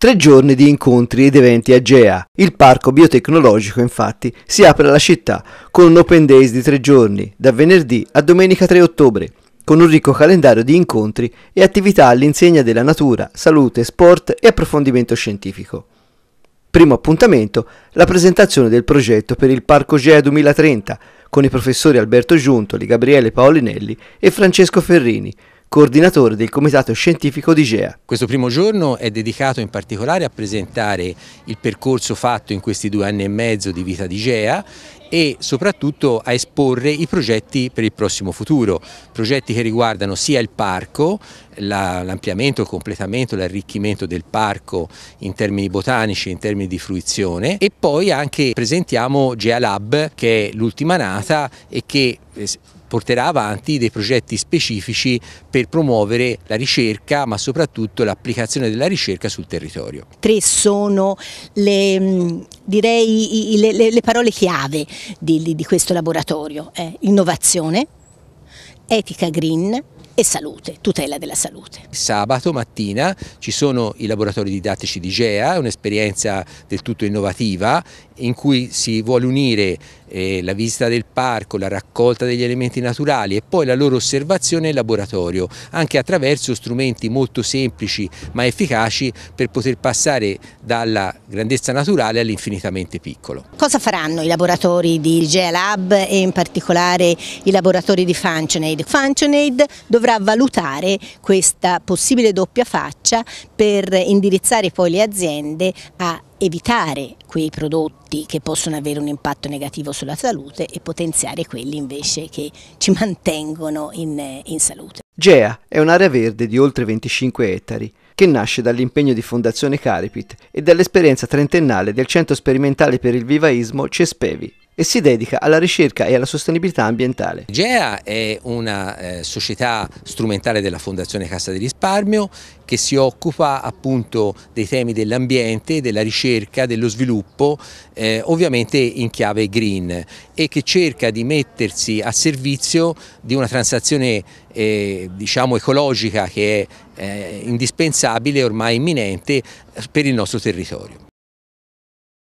Tre giorni di incontri ed eventi a GEA. Il parco biotecnologico infatti si apre alla città con un open days di tre giorni, da venerdì a domenica 3 ottobre, con un ricco calendario di incontri e attività all'insegna della natura, salute, sport e approfondimento scientifico. Primo appuntamento, la presentazione del progetto per il Parco GEA 2030 con i professori Alberto Giuntoli, Gabriele Paolinelli e Francesco Ferrini, coordinatore del Comitato Scientifico di GEA. Questo primo giorno è dedicato in particolare a presentare il percorso fatto in questi due anni e mezzo di vita di GEA e soprattutto a esporre i progetti per il prossimo futuro, progetti che riguardano sia il parco, l'ampliamento, il completamento, l'arricchimento del parco in termini botanici, in termini di fruizione e poi anche presentiamo GEA Lab che è l'ultima nata e che eh, porterà avanti dei progetti specifici per promuovere la ricerca ma soprattutto l'applicazione della ricerca sul territorio. Tre sono le, mm, direi, le, le, le parole chiave di, di questo laboratorio, eh, innovazione, etica green e salute, tutela della salute. Sabato mattina ci sono i laboratori didattici di GEA, un'esperienza del tutto innovativa in cui si vuole unire eh, la visita del parco, la raccolta degli elementi naturali e poi la loro osservazione in laboratorio, anche attraverso strumenti molto semplici ma efficaci per poter passare dalla grandezza naturale all'infinitamente piccolo. Cosa faranno i laboratori di Gealab e in particolare i laboratori di Functionaid? Functionaid dovrà valutare questa possibile doppia faccia faccia per indirizzare poi le aziende a evitare quei prodotti che possono avere un impatto negativo sulla salute e potenziare quelli invece che ci mantengono in, in salute. GEA è un'area verde di oltre 25 ettari che nasce dall'impegno di Fondazione Caripit e dall'esperienza trentennale del Centro Sperimentale per il Vivaismo CESPEVI e si dedica alla ricerca e alla sostenibilità ambientale. GEA è una eh, società strumentale della Fondazione Cassa di Risparmio che si occupa appunto dei temi dell'ambiente, della ricerca, dello sviluppo, eh, ovviamente in chiave green e che cerca di mettersi a servizio di una transazione eh, diciamo ecologica che è eh, indispensabile, ormai imminente per il nostro territorio.